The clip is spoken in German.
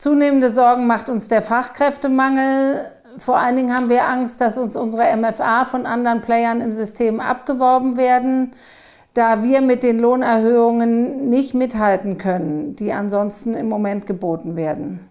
Zunehmende Sorgen macht uns der Fachkräftemangel. Vor allen Dingen haben wir Angst, dass uns unsere MFA von anderen Playern im System abgeworben werden, da wir mit den Lohnerhöhungen nicht mithalten können, die ansonsten im Moment geboten werden.